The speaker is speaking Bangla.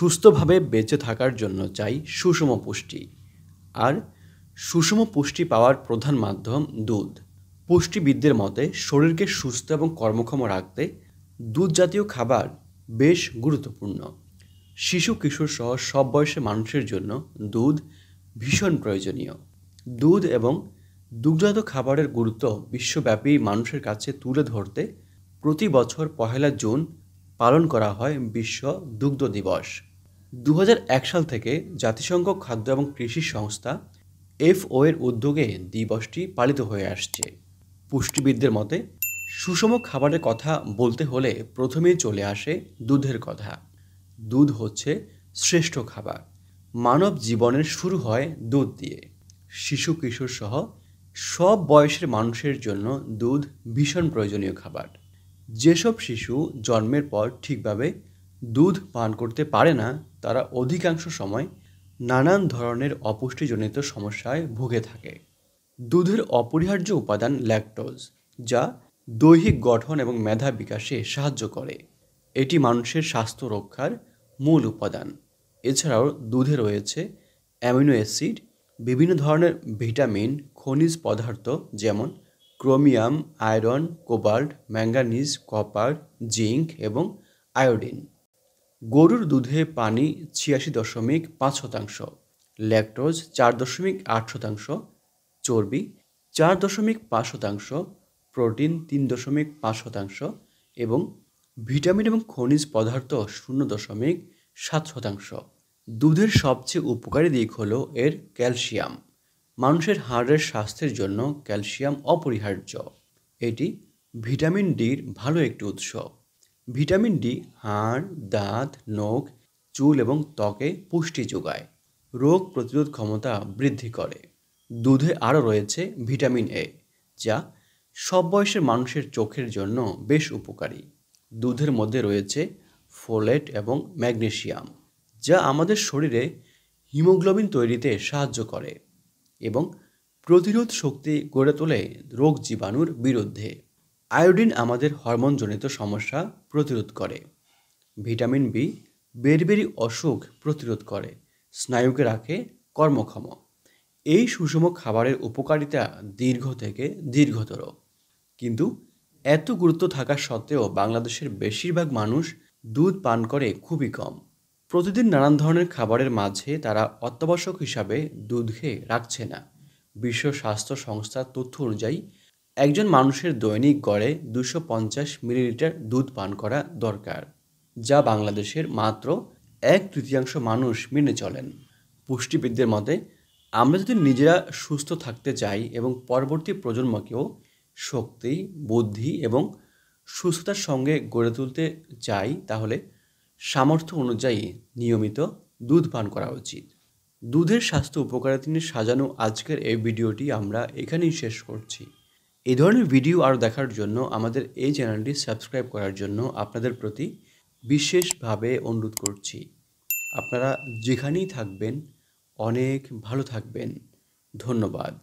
সুস্থভাবে বেঁচে থাকার জন্য চাই সুষম পুষ্টি আর সুষম পুষ্টি পাওয়ার প্রধান মাধ্যম দুধ পুষ্টিবিদদের মতে শরীরকে সুস্থ এবং কর্মক্ষম রাখতে দুধ জাতীয় খাবার বেশ গুরুত্বপূর্ণ শিশু কিশোর সহ সব বয়সে মানুষের জন্য দুধ ভীষণ প্রয়োজনীয় দুধ এবং দুগ্ধজাত খাবারের গুরুত্ব বিশ্বব্যাপী মানুষের কাছে তুলে ধরতে প্রতি বছর পহেলা জুন পালন করা হয় বিশ্ব দুগ্ধ দিবস দু সাল থেকে জাতিসংঘ খাদ্য এবং কৃষি সংস্থা এফও এর উদ্যোগে দিবসটি পালিত হয়ে আসছে পুষ্টিবিদদের মতে সুষম খাবারের কথা বলতে হলে প্রথমেই চলে আসে দুধের কথা দুধ হচ্ছে শ্রেষ্ঠ খাবার মানব জীবনের শুরু হয় দুধ দিয়ে শিশু কিশোর সহ সব বয়সের মানুষের জন্য দুধ ভীষণ প্রয়োজনীয় খাবার যেসব শিশু জন্মের পর ঠিকভাবে দুধ পান করতে পারে না তারা অধিকাংশ সময় নানান ধরনের অপুষ্টিজনিত সমস্যায় ভুগে থাকে দুধের অপরিহার্য উপাদান ল্যাকটোজ যা দৈহিক গঠন এবং মেধা বিকাশে সাহায্য করে এটি মানুষের স্বাস্থ্য রক্ষার মূল উপাদান এছাড়াও দুধে রয়েছে অ্যামিনো অ্যাসিড বিভিন্ন ধরনের ভিটামিন খনিজ পদার্থ যেমন chromium iron cobalt manganese copper zinc এবং আয়োডিন গরুর দুধে পানি ছিয়াশি দশমিক পাঁচ শতাংশ ল্যাকটোজ চার দশমিক আট শতাংশ চর্বি চার দশমিক পাঁচ শতাংশ প্রোটিন তিন দশমিক পাঁচ শতাংশ এবং ভিটামিন এবং খনিজ পদার্থ শূন্য দশমিক সাত শতাংশ দুধের সবচেয়ে উপকারী দিক হল এর ক্যালসিয়াম মানুষের হাড়ের স্বাস্থ্যের জন্য ক্যালসিয়াম অপরিহার্য এটি ভিটামিন ডির ভালো একটি উৎস ভিটামিন ডি হাড় দাঁত নখ চুল এবং ত্বকে পুষ্টি যোগায় রোগ প্রতিরোধ ক্ষমতা বৃদ্ধি করে দুধে আরও রয়েছে ভিটামিন এ যা সব বয়সের মানুষের চোখের জন্য বেশ উপকারী দুধের মধ্যে রয়েছে ফোলেট এবং ম্যাগনেশিয়াম যা আমাদের শরীরে হিমোগ্লোবিন তৈরিতে সাহায্য করে এবং প্রতিরোধ শক্তি গড়ে তোলে রোগ জীবাণুর বিরুদ্ধে আয়োডিন আমাদের হরমোনজনিত সমস্যা প্রতিরোধ করে ভিটামিন বি বেরবেরি অসুখ প্রতিরোধ করে স্নায়ুকে রাখে কর্মক্ষম এই সুষম খাবারের উপকারিতা দীর্ঘ থেকে দীর্ঘতর কিন্তু এত গুরুত্ব থাকা সত্ত্বেও বাংলাদেশের বেশিরভাগ মানুষ দুধ পান করে খুবই কম প্রতিদিন নানান ধরনের খাবারের মাঝে তারা অত্যাবশ্যক হিসাবে দুধ খেয়ে রাখছে না বিশ্ব স্বাস্থ্য সংস্থার তথ্য অনুযায়ী একজন মানুষের দৈনিক গড়ে দুশো পঞ্চাশ মিলিলিটার দুধ পান করা দরকার যা বাংলাদেশের মাত্র এক তৃতীয়াংশ মানুষ মেনে চলেন পুষ্টিবিদদের মতে আমরা যদি নিজেরা সুস্থ থাকতে চাই এবং পরবর্তী প্রজন্মকেও শক্তি বুদ্ধি এবং সুস্থতার সঙ্গে গড়ে তুলতে চাই তাহলে সামর্থ্য অনুযায়ী নিয়মিত দুধ পান করা উচিত দুধের স্বাস্থ্য উপকারে তিনি সাজানো আজকের এই ভিডিওটি আমরা এখানেই শেষ করছি এই ধরনের ভিডিও আরও দেখার জন্য আমাদের এই চ্যানেলটি সাবস্ক্রাইব করার জন্য আপনাদের প্রতি বিশেষভাবে অনুরোধ করছি আপনারা যেখানেই থাকবেন অনেক ভালো থাকবেন ধন্যবাদ